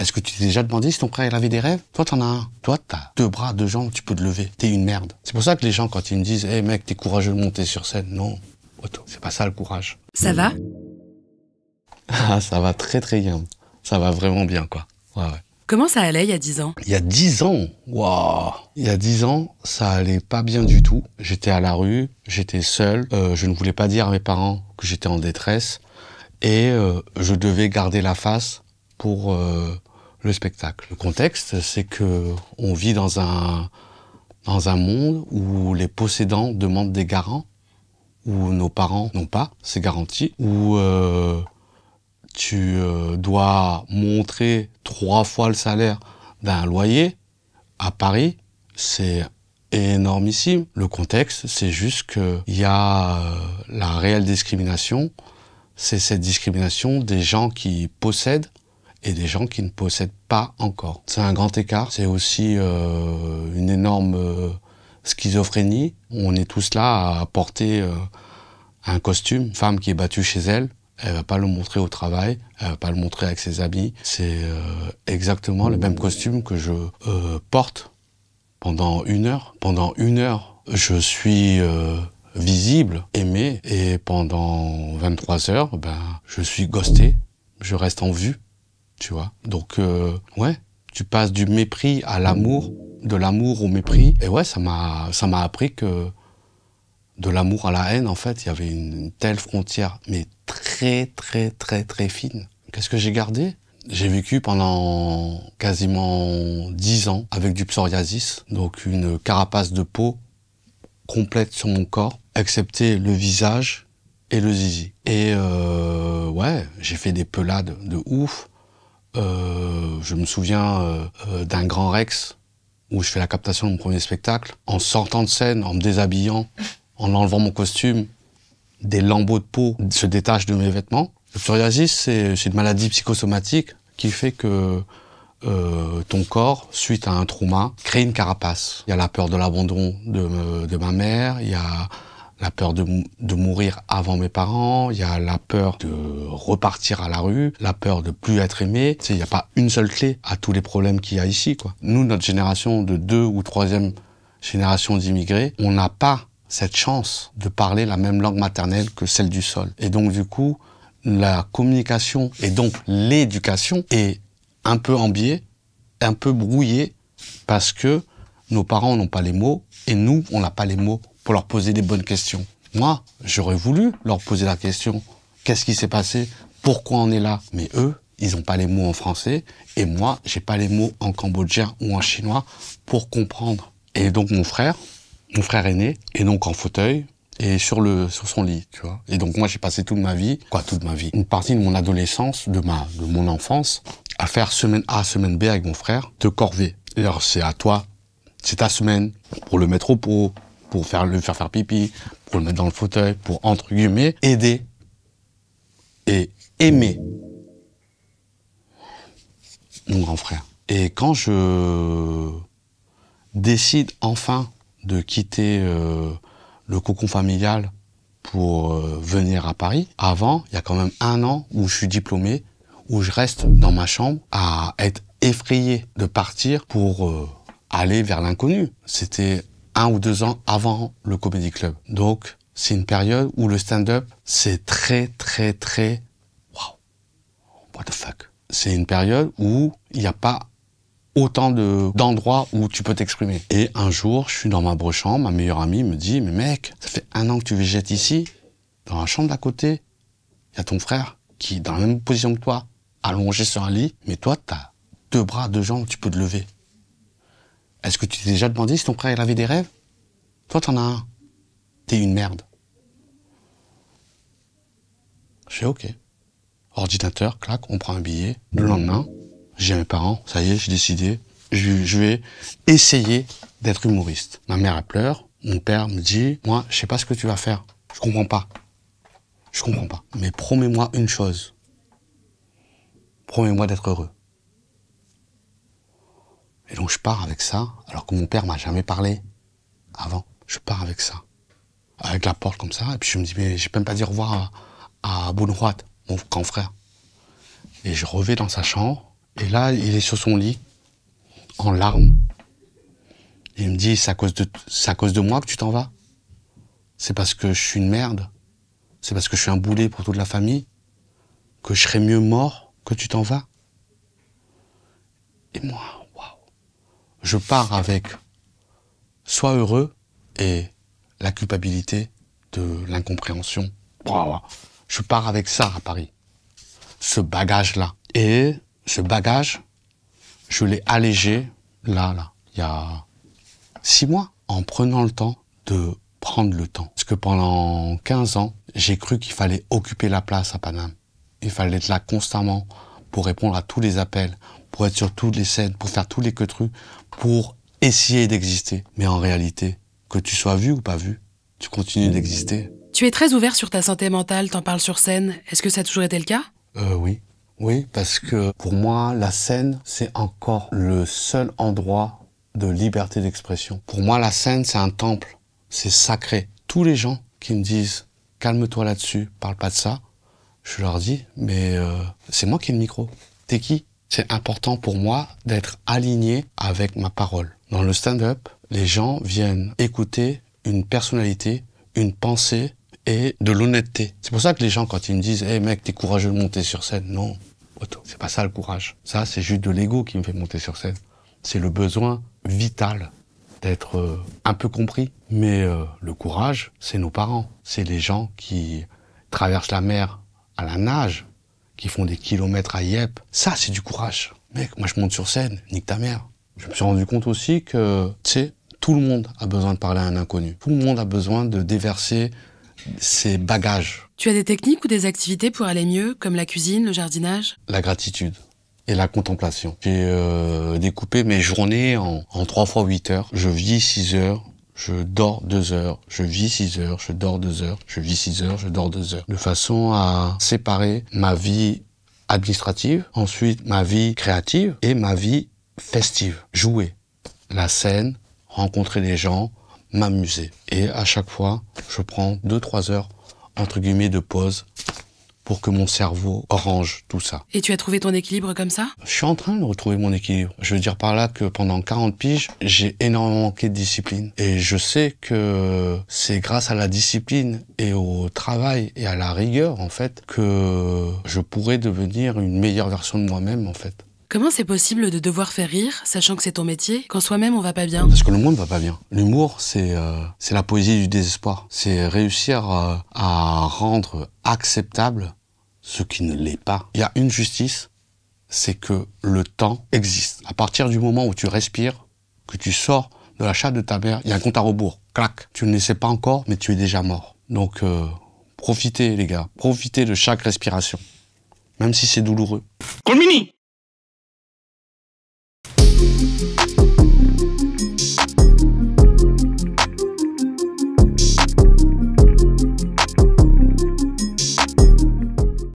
Est-ce que tu t'es déjà demandé si ton frère avait des rêves Toi, t'en as un. Toi, t'as deux bras, deux jambes, tu peux te lever. T'es une merde. C'est pour ça que les gens, quand ils me disent, hé hey, mec, t'es courageux de monter sur scène, non, c'est pas ça le courage. Ça va Ah, ça va très très bien. Ça va vraiment bien, quoi. Ouais, ouais. Comment ça allait il y a 10 ans Il y a 10 ans Waouh Il y a 10 ans, ça allait pas bien du tout. J'étais à la rue, j'étais seul, euh, je ne voulais pas dire à mes parents que j'étais en détresse et euh, je devais garder la face pour euh, le spectacle. Le contexte, c'est que on vit dans un, dans un monde où les possédants demandent des garants, où nos parents n'ont pas ces garanties, où euh, tu euh, dois montrer trois fois le salaire d'un loyer à Paris, c'est énormissime. Le contexte, c'est juste qu'il y a euh, la réelle discrimination, c'est cette discrimination des gens qui possèdent et des gens qui ne possèdent pas encore. C'est un grand écart, c'est aussi euh, une énorme euh, schizophrénie. On est tous là à porter euh, un costume. Une femme qui est battue chez elle, elle va pas le montrer au travail, elle va pas le montrer avec ses habits. C'est exactement le même costume que je porte pendant une heure. Pendant une heure, je suis visible, aimé, et pendant 23 heures, ben, je suis ghosté, je reste en vue tu vois. Donc, euh, ouais, tu passes du mépris à l'amour, de l'amour au mépris. Et ouais, ça m'a, appris que de l'amour à la haine, en fait, il y avait une, telle frontière, mais très, très, très, très fine. Qu'est-ce que j'ai gardé J'ai vécu pendant quasiment 10 ans avec du psoriasis, donc une carapace de peau complète sur mon corps, excepté le visage et le zizi. Et euh, ouais, j'ai fait des pelades de ouf. Euh, je me souviens euh, euh, d'un grand Rex où je fais la captation de mon premier spectacle. En sortant de scène, en me déshabillant, en enlevant mon costume, des lambeaux de peau se détachent de mes vêtements. Le psoriasis, c'est une maladie psychosomatique qui fait que ton corps, suite à un trauma, crée une carapace. Il y a la peur de l'abandon de, ma mère, il y a la peur de, mourir avant mes parents, il y a la peur de repartir à la rue, la peur de plus être aimé. il n'y a pas une seule clé à tous les problèmes qu'il y a ici, Nous, notre génération de deux ou troisième génération d'immigrés, on n'a pas cette chance de parler la même langue maternelle que celle du sol. Et donc, du coup, la communication et donc l'éducation est un peu en biais, un peu brouillée, parce que nos parents n'ont pas les mots et nous, on n'a pas les mots pour leur poser des bonnes questions. Moi, j'aurais voulu leur poser la question qu'est-ce qui s'est passé Pourquoi on est là Mais eux, ils n'ont pas les mots en français et moi, j'ai pas les mots en cambodgien ou en chinois pour comprendre. Et donc mon frère, mon frère aîné, est donc en fauteuil et sur le sur son lit, tu vois. Et donc moi, j'ai passé toute ma vie, quoi, toute ma vie, une partie de mon adolescence, de de mon enfance, à faire semaine A, semaine B avec mon frère de corvée. Et alors c'est à toi, c'est ta semaine pour le métro, pour pour faire le faire faire pipi, pour le mettre dans le fauteuil, pour entre guillemets aider et aimer mon grand frère. Et quand je décide enfin de quitter euh, le cocon familial pour euh, venir à Paris, avant, il y a quand même un an où je suis diplômé, où je reste dans ma chambre à être effrayé de partir pour euh, aller vers l'inconnu. C'était un ou deux ans avant le Comedy Club. Donc, c'est une période où le stand-up, c'est très, très, très... Wow. What the fuck C'est une période où il n'y a pas autant d'endroits où tu peux t'exprimer. Et un jour, je suis dans ma brochambre, ma meilleure amie me dit, mais mec, ça fait un an que tu végètes ici, dans la chambre d'à côté, il y a ton frère qui est dans la même position que toi, allongé sur un lit, mais toi, tu as deux bras, deux jambes, tu peux te lever. Est-ce que tu t'es déjà demandé si ton frère avait des rêves toi, t'en as un. T'es une merde. Je fais OK. Ordinateur, clac, on prend un billet. Le lendemain, j'ai mes parents, ça y est, j'ai décidé, je, vais essayer d'être humoriste. Ma mère, elle pleure. Mon père me dit, moi, je sais pas ce que tu vas faire. Je comprends pas. Je comprends pas. Mais promets-moi une chose. Promets-moi d'être heureux. Et donc je pars avec ça, alors que mon père m'a jamais parlé avant. Je pars avec ça, avec la porte comme ça. Et puis je me dis, mais je peux même pas dire au revoir à, à mon grand frère. Et je reviens dans sa chambre. Et là, il est sur son lit, en larmes. il me dit, c'est à cause de, cause de moi que tu t'en vas. C'est parce que je suis une merde. C'est parce que je suis un boulet pour toute la famille. Que je serais mieux mort que tu t'en vas. Et moi, waouh. Je pars avec, sois heureux, et la culpabilité de l'incompréhension. Je pars avec ça à Paris, ce bagage-là. Et ce bagage, je l'ai allégé là, là, il y a six mois, en prenant le temps de prendre le temps. Parce que pendant 15 ans, j'ai cru qu'il fallait occuper la place à Paname. Il fallait être là constamment pour répondre à tous les appels, pour être sur toutes les scènes, pour faire tous les trucs, pour essayer d'exister. Mais en réalité, que tu sois vu ou pas vu, tu continues d'exister. Tu es très ouvert sur ta santé mentale, t'en parles sur scène. Est-ce que ça a toujours été le cas euh, Oui. Oui, parce que pour moi, la scène, c'est encore le seul endroit de liberté d'expression. Pour moi, la scène, c'est un temple. C'est sacré. Tous les gens qui me disent calme-toi là-dessus, parle pas de ça, je leur dis mais euh, c'est moi qui ai le micro. T'es qui C'est important pour moi d'être aligné avec ma parole. Dans le stand-up, les gens viennent écouter une personnalité, une pensée et de l'honnêteté. C'est pour ça que les gens, quand ils me disent, hé mec, t'es courageux de monter sur scène, non, c'est pas ça le courage. Ça, c'est juste de l'ego qui me fait monter sur scène. C'est le besoin vital d'être euh, un peu compris. Mais euh, le courage, c'est nos parents. C'est les gens qui traversent la mer à la nage, qui font des kilomètres à Yep. Ça, c'est du courage. Mec, moi, je monte sur scène, nique ta mère. Je me suis rendu compte aussi que, tu sais, tout le monde a besoin de parler à un inconnu. Tout le monde a besoin de déverser ses bagages. Tu as des techniques ou des activités pour aller mieux, comme la cuisine, le jardinage La gratitude et la contemplation. J'ai euh, découpé mes journées en, en 3 fois 8 heures. Je vis 6 heures, je dors 2 heures, je vis 6 heures, je dors 2 heures, je vis 6 heures, je dors 2 heures. De façon à séparer ma vie administrative, ensuite ma vie créative et ma vie festive. Jouer. La scène, rencontrer des gens, m'amuser. Et à chaque fois, je prends 2-3 heures, entre guillemets, de pause pour que mon cerveau range tout ça. Et tu as trouvé ton équilibre comme ça Je suis en train de retrouver mon équilibre. Je veux dire par là que pendant 40 piges, j'ai énormément manqué de discipline. Et je sais que c'est grâce à la discipline et au travail et à la rigueur, en fait, que je pourrais devenir une meilleure version de moi-même, en fait. Comment c'est possible de devoir faire rire, sachant que c'est ton métier, quand soi-même on va pas bien Parce que le monde va pas bien. L'humour, c'est euh, c'est la poésie du désespoir. C'est réussir euh, à rendre acceptable ce qui ne l'est pas. Il y a une justice, c'est que le temps existe. À partir du moment où tu respires, que tu sors de la chatte de ta mère, il y a un compte à rebours. Clac Tu ne le sais pas encore, mais tu es déjà mort. Donc, euh, profitez les gars, profitez de chaque respiration, même si c'est douloureux. Colmini